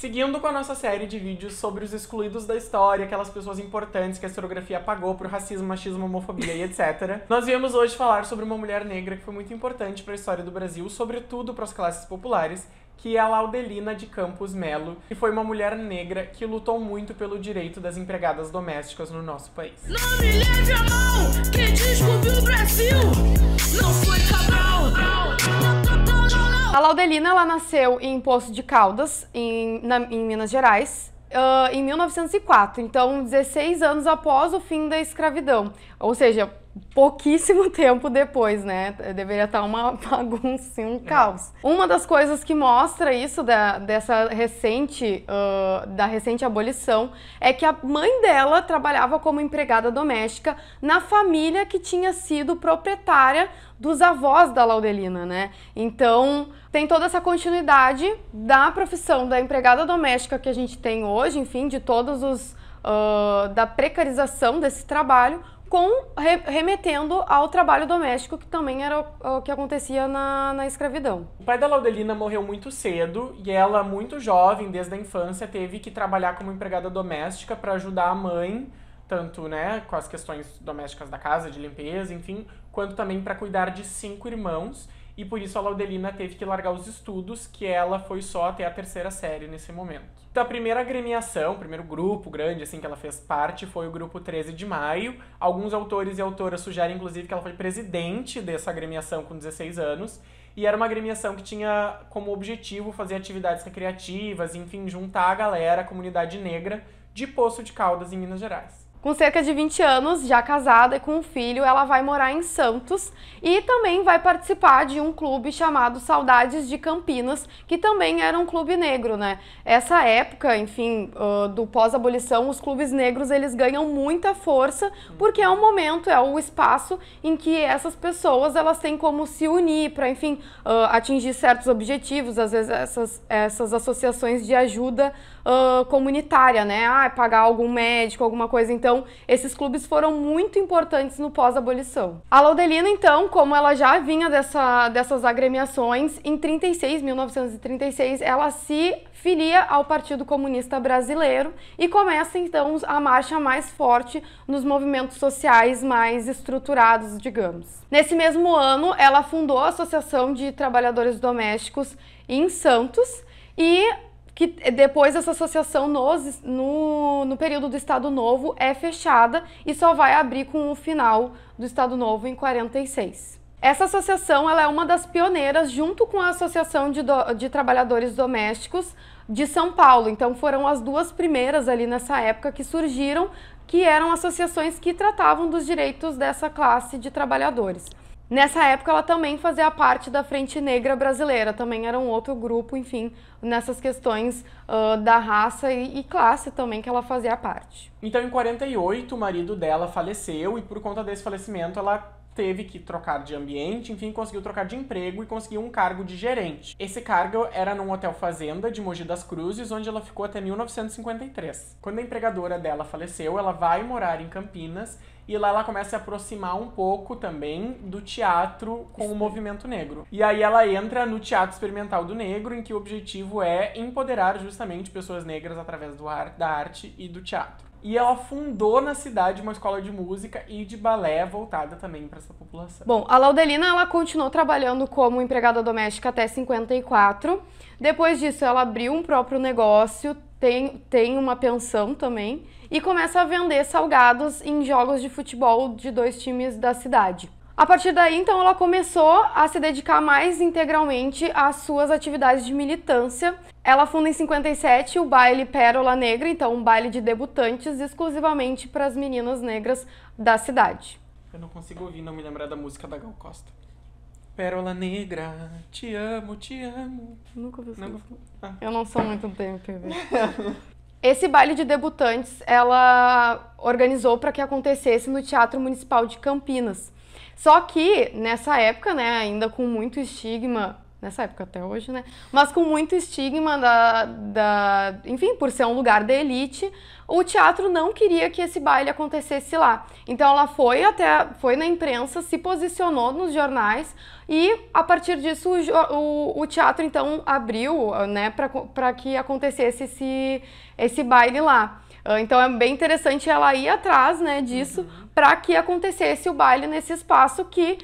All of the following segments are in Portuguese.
Seguindo com a nossa série de vídeos sobre os excluídos da história, aquelas pessoas importantes que a historiografia apagou pro racismo, machismo, homofobia e etc. Nós viemos hoje falar sobre uma mulher negra que foi muito importante para a história do Brasil, sobretudo para as classes populares, que é a Laudelina de Campos Melo, que foi uma mulher negra que lutou muito pelo direito das empregadas domésticas no nosso país. Não me leve a mão, quem descobriu o Brasil não foi Laudelina ela nasceu em Poço de Caldas, em, na, em Minas Gerais, uh, em 1904, então 16 anos após o fim da escravidão. Ou seja, pouquíssimo tempo depois, né? Deveria estar uma bagunça, um é. caos. Uma das coisas que mostra isso da, dessa recente, uh, da recente abolição é que a mãe dela trabalhava como empregada doméstica na família que tinha sido proprietária dos avós da Laudelina, né? Então tem toda essa continuidade da profissão da empregada doméstica que a gente tem hoje, enfim, de todos os uh, da precarização desse trabalho com remetendo ao trabalho doméstico, que também era o que acontecia na, na escravidão. O pai da Laudelina morreu muito cedo e ela, muito jovem, desde a infância, teve que trabalhar como empregada doméstica para ajudar a mãe, tanto né, com as questões domésticas da casa, de limpeza, enfim, quanto também para cuidar de cinco irmãos e por isso a Laudelina teve que largar os estudos, que ela foi só até a terceira série nesse momento. Então, a primeira agremiação, o primeiro grupo grande assim que ela fez parte foi o grupo 13 de maio. Alguns autores e autoras sugerem inclusive que ela foi presidente dessa agremiação com 16 anos. E era uma agremiação que tinha como objetivo fazer atividades recreativas, enfim, juntar a galera, a comunidade negra de Poço de Caldas, em Minas Gerais. Com cerca de 20 anos, já casada e com um filho, ela vai morar em Santos e também vai participar de um clube chamado Saudades de Campinas, que também era um clube negro, né? Essa época, enfim, uh, do pós-abolição, os clubes negros eles ganham muita força porque é um momento, é o um espaço em que essas pessoas elas têm como se unir para, enfim, uh, atingir certos objetivos, às vezes essas, essas associações de ajuda uh, comunitária, né? Ah, pagar algum médico, alguma coisa. Então então, esses clubes foram muito importantes no pós-abolição. A Laudelina, então, como ela já vinha dessa, dessas agremiações, em 36, 1936, ela se filia ao Partido Comunista Brasileiro e começa então a marcha mais forte nos movimentos sociais mais estruturados, digamos. Nesse mesmo ano, ela fundou a Associação de Trabalhadores Domésticos em Santos e que depois essa associação no, no período do Estado Novo é fechada e só vai abrir com o final do Estado Novo em 46. Essa associação ela é uma das pioneiras, junto com a Associação de, do, de Trabalhadores Domésticos de São Paulo. Então, foram as duas primeiras ali nessa época que surgiram, que eram associações que tratavam dos direitos dessa classe de trabalhadores. Nessa época ela também fazia parte da Frente Negra Brasileira, também era um outro grupo, enfim, nessas questões uh, da raça e, e, classe também que ela fazia parte. Então em 48 o marido dela faleceu e por conta desse falecimento ela teve que trocar de ambiente, enfim, conseguiu trocar de emprego e conseguiu um cargo de gerente. Esse cargo era num hotel fazenda de Mogi das Cruzes, onde ela ficou até 1953. Quando a empregadora dela faleceu, ela vai morar em Campinas e lá ela começa a se aproximar um pouco também do teatro com Sim. o movimento negro. E aí ela entra no Teatro Experimental do Negro, em que o objetivo é empoderar justamente pessoas negras através do ar, da arte e do teatro. E ela fundou na cidade uma escola de música e de balé voltada também para essa população. Bom, a Laudelina ela continuou trabalhando como empregada doméstica até 54. Depois disso, ela abriu um próprio negócio, tem, tem uma pensão também e começa a vender salgados em jogos de futebol de dois times da cidade. A partir daí, então, ela começou a se dedicar mais integralmente às suas atividades de militância. Ela funda em 57 o baile Pérola Negra, então um baile de debutantes exclusivamente para as meninas negras da cidade. Eu não consigo ouvir, não me lembrar da música da Gal Costa. Pérola Negra, te amo, te amo. Nunca ouvi não... Ah. Eu não sou muito do MPB. Esse baile de debutantes ela organizou para que acontecesse no Teatro Municipal de Campinas. Só que nessa época, né, ainda com muito estigma nessa época até hoje, né? Mas com muito estigma da, da, enfim, por ser um lugar da elite, o teatro não queria que esse baile acontecesse lá. Então ela foi até, foi na imprensa, se posicionou nos jornais e a partir disso o, o, o teatro então abriu, né, para que acontecesse esse, esse baile lá. Ah, então é bem interessante ela ir atrás, né, disso, uhum. para que acontecesse o baile nesse espaço que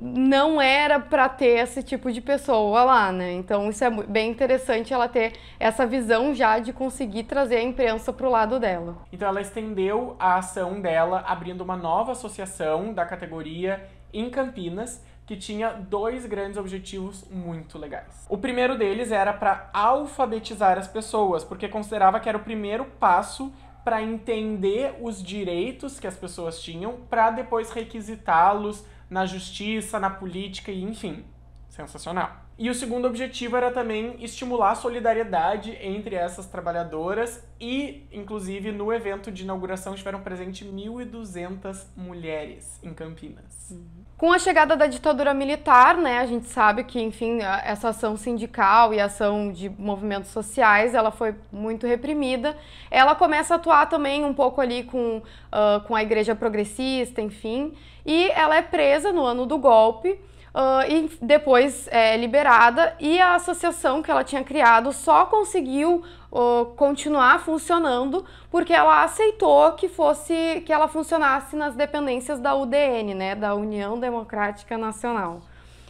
não era para ter esse tipo de pessoa lá, né? Então isso é bem interessante ela ter essa visão já de conseguir trazer a imprensa pro lado dela. Então ela estendeu a ação dela abrindo uma nova associação da categoria em Campinas que tinha dois grandes objetivos muito legais. O primeiro deles era para alfabetizar as pessoas, porque considerava que era o primeiro passo para entender os direitos que as pessoas tinham para depois requisitá-los na justiça, na política e enfim. Sensacional. E o segundo objetivo era também estimular a solidariedade entre essas trabalhadoras e, inclusive, no evento de inauguração estiveram presentes 1.200 mulheres em Campinas. Uhum. Com a chegada da ditadura militar, né, a gente sabe que, enfim, essa ação sindical e ação de movimentos sociais, ela foi muito reprimida. Ela começa a atuar também um pouco ali com, uh, com a igreja progressista, enfim e ela é presa no ano do golpe. Uh, e depois é, liberada, e a associação que ela tinha criado só conseguiu uh, continuar funcionando porque ela aceitou que fosse que ela funcionasse nas dependências da UDN, né, da União Democrática Nacional.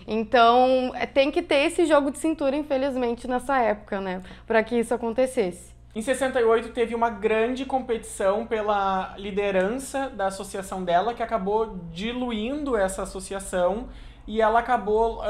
Então é, tem que ter esse jogo de cintura, infelizmente, nessa época, né, para que isso acontecesse. Em 68 teve uma grande competição pela liderança da associação dela, que acabou diluindo essa associação e ela acabou uh,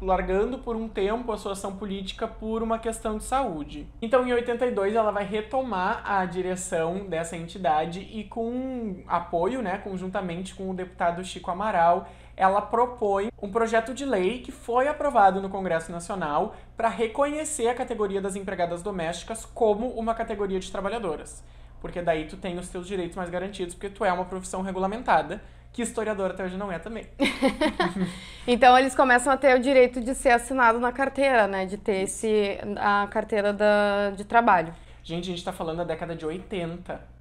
largando por um tempo a sua ação política por uma questão de saúde. Então, em 82, ela vai retomar a direção dessa entidade e com apoio, né, conjuntamente com o deputado Chico Amaral, ela propõe um projeto de lei que foi aprovado no Congresso Nacional para reconhecer a categoria das empregadas domésticas como uma categoria de trabalhadoras. Porque daí tu tem os teus direitos mais garantidos, porque tu é uma profissão regulamentada, que historiador até hoje não é também. então eles começam a ter o direito de ser assinado na carteira, né? De ter esse, a carteira da, de trabalho. Gente, a gente está falando da década de 80.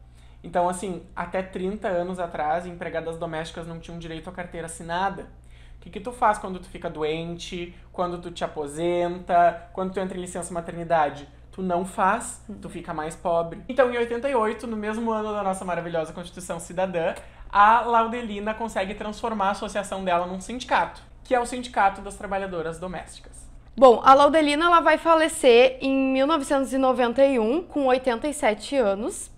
Então, assim, até 30 anos atrás, empregadas domésticas não tinham direito à carteira assinada. O que, que tu faz quando tu fica doente, quando tu te aposenta, quando tu entra em licença maternidade? tu não faz, uhum. tu fica mais pobre. Então, em 88, no mesmo ano da nossa maravilhosa Constituição Cidadã, a Laudelina consegue transformar a associação dela num sindicato, que é o Sindicato das Trabalhadoras Domésticas. Bom, a Laudelina ela vai falecer em 1991, com 87 anos,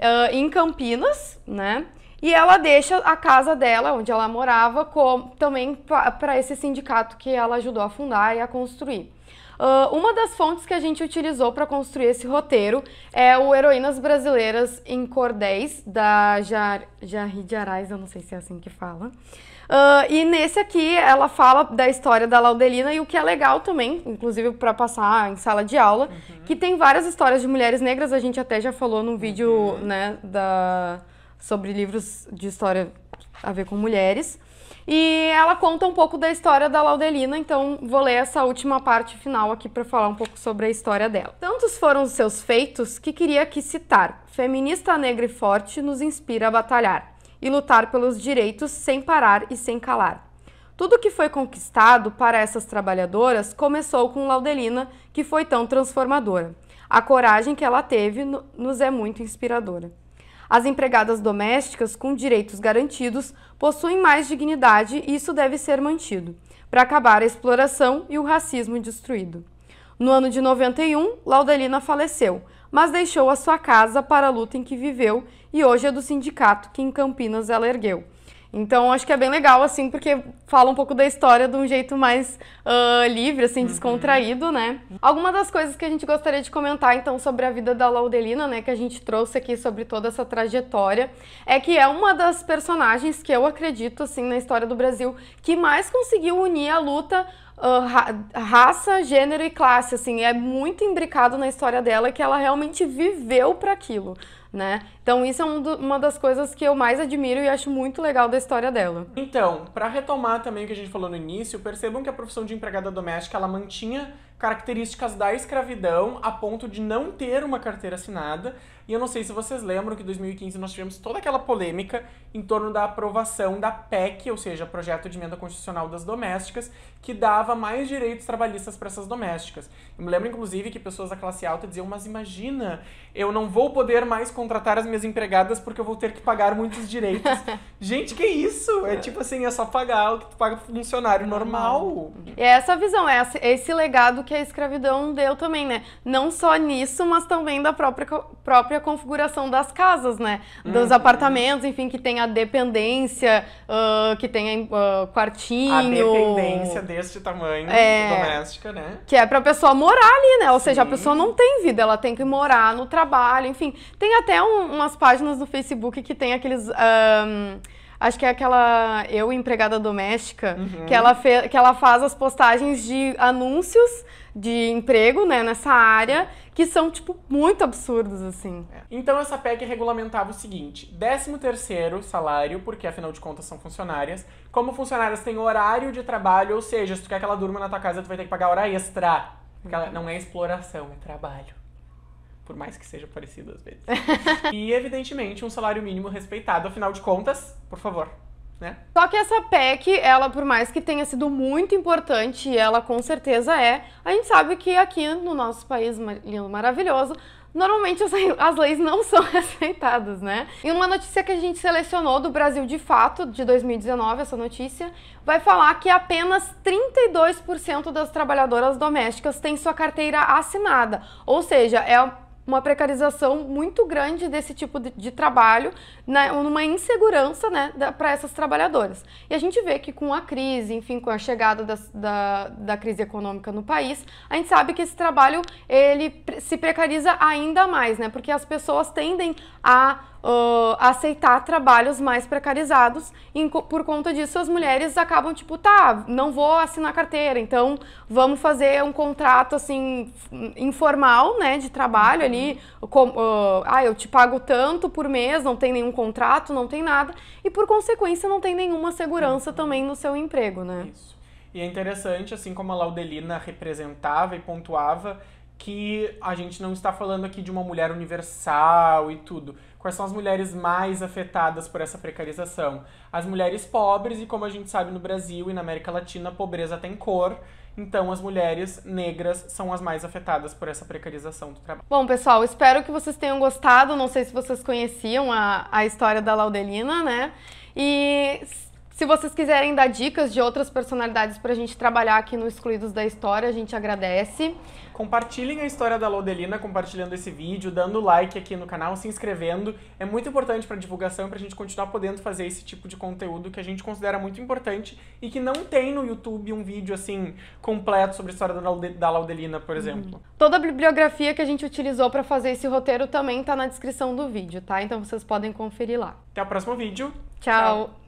uh, em Campinas, né? E ela deixa a casa dela, onde ela morava, com, também para esse sindicato que ela ajudou a fundar e a construir. Uh, uma das fontes que a gente utilizou para construir esse roteiro é o Heroínas Brasileiras em Cordéis, da Jar, Jarri de Arais, eu não sei se é assim que fala. Uh, e nesse aqui ela fala da história da Laudelina e o que é legal também, inclusive para passar em sala de aula, uhum. que tem várias histórias de mulheres negras. A gente até já falou num vídeo, uhum. né, da sobre livros de história a ver com mulheres. E ela conta um pouco da história da Laudelina, então vou ler essa última parte final aqui para falar um pouco sobre a história dela. Tantos foram os seus feitos que queria aqui citar. Feminista negra e forte nos inspira a batalhar e lutar pelos direitos sem parar e sem calar. Tudo que foi conquistado para essas trabalhadoras começou com Laudelina, que foi tão transformadora. A coragem que ela teve nos é muito inspiradora. As empregadas domésticas com direitos garantidos possuem mais dignidade e isso deve ser mantido, para acabar a exploração e o racismo destruído. No ano de 91, Laudelina faleceu, mas deixou a sua casa para a luta em que viveu e hoje é do sindicato que em Campinas ela ergueu. Então acho que é bem legal, assim, porque fala um pouco da história de um jeito mais uh, livre, assim, descontraído, né? Alguma das coisas que a gente gostaria de comentar, então, sobre a vida da Laudelina, né, que a gente trouxe aqui sobre toda essa trajetória, é que é uma das personagens que eu acredito, assim, na história do Brasil, que mais conseguiu unir a luta uh, ra raça, gênero e classe, assim, é muito imbricado na história dela que ela realmente viveu para aquilo, né? Então isso é um do, uma das coisas que eu mais admiro e acho muito legal da história dela. Então, para retomar também o que a gente falou no início, percebam que a profissão de empregada doméstica ela mantinha características da escravidão a ponto de não ter uma carteira assinada, e eu não sei se vocês lembram que em 2015 nós tivemos toda aquela polêmica em torno da aprovação da PEC, ou seja, Projeto de Emenda Constitucional das Domésticas, que dava mais direitos trabalhistas para essas domésticas. Eu me lembro, inclusive, que pessoas da classe alta diziam, mas imagina, eu não vou poder mais contratar as minhas empregadas porque eu vou ter que pagar muitos direitos. Gente, que isso? É tipo assim, é só pagar o que tu paga pro funcionário normal. É essa visão, é esse legado que a escravidão deu também, né? Não só nisso, mas também da própria, própria configuração das casas, né? Dos uhum. apartamentos, enfim, que tem a dependência, uh, que tem uh, quartinho. A dependência deste tamanho é, doméstica, né? Que é pra pessoa morar ali, né? Ou Sim. seja, a pessoa não tem vida, ela tem que morar no trabalho, enfim. Tem até um, umas páginas no Facebook que tem aqueles. Um, acho que é aquela eu empregada doméstica uhum. que ela que ela faz as postagens de anúncios de emprego, né, nessa área, que são tipo muito absurdos assim. É. Então essa PEC regulamentava o seguinte: 13º salário, porque afinal de contas são funcionárias, como funcionárias têm horário de trabalho, ou seja, se tu quer que ela durma na tua casa, tu vai ter que pagar hora extra. Porque ela não é exploração, é trabalho por mais que seja parecido às vezes. e, evidentemente, um salário mínimo respeitado, afinal de contas, por favor. Né? Só que essa PEC, ela, por mais que tenha sido muito importante, e ela com certeza é, a gente sabe que aqui no nosso país lindo, maravilhoso, normalmente as, as, leis não são respeitadas, né? E uma notícia que a gente selecionou do Brasil de Fato, de 2019, essa notícia, vai falar que apenas 32% das trabalhadoras domésticas têm sua carteira assinada, ou seja, é uma precarização muito grande desse tipo de, de trabalho, né, uma insegurança né, para essas trabalhadoras. E a gente vê que com a crise, enfim, com a chegada da, da, da crise econômica no país, a gente sabe que esse trabalho ele se precariza ainda mais, né, porque as pessoas tendem a uh, aceitar trabalhos mais precarizados. E por conta disso, as mulheres acabam tipo, tá, não vou assinar carteira, então vamos fazer um contrato assim informal, né, de trabalho ali. Com, uh, ah, eu te pago tanto por mês, não tem nenhum contrato, não tem nada. E por consequência, não tem nenhuma segurança uhum. também no seu emprego, né? Isso. E é interessante, assim como a Laudelina representava e pontuava, que a gente não está falando aqui de uma mulher universal e tudo, Quais são as mulheres mais afetadas por essa precarização? As mulheres pobres, e como a gente sabe no Brasil e na América Latina, a pobreza tem cor. Então, as mulheres negras são as mais afetadas por essa precarização do trabalho. Bom, pessoal, espero que vocês tenham gostado. Não sei se vocês conheciam a, a história da Laudelina, né? E se vocês quiserem dar dicas de outras personalidades para a gente trabalhar aqui no Excluídos da História, a gente agradece. Compartilhem a história da Laudelina, compartilhando esse vídeo, dando like aqui no canal, se inscrevendo. É muito importante para divulgação, para a gente continuar podendo fazer esse tipo de conteúdo que a gente considera muito importante e que não tem no YouTube um vídeo assim completo sobre a história da Laudelina, por uhum. exemplo. Hum. Toda a bibliografia que a gente utilizou para fazer esse roteiro também está na descrição do vídeo, tá? Então vocês podem conferir lá. Até o próximo vídeo. Tchau. Tchau.